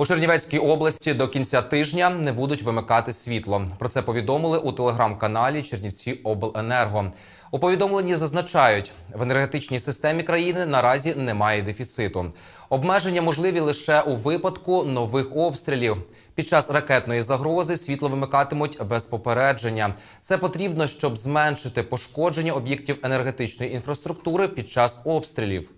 У Чернівецькій області до кінця тижня не будуть вимикати світло. Про це повідомили у телеграм-каналі Чернівці Обленерго. У повідомленні зазначають, в енергетичній системі країни наразі немає дефіциту. Обмеження можливі лише у випадку нових обстрілів. Під час ракетної загрози світло вимикатимуть без попередження. Це потрібно, щоб зменшити пошкодження об'єктів енергетичної інфраструктури під час обстрілів.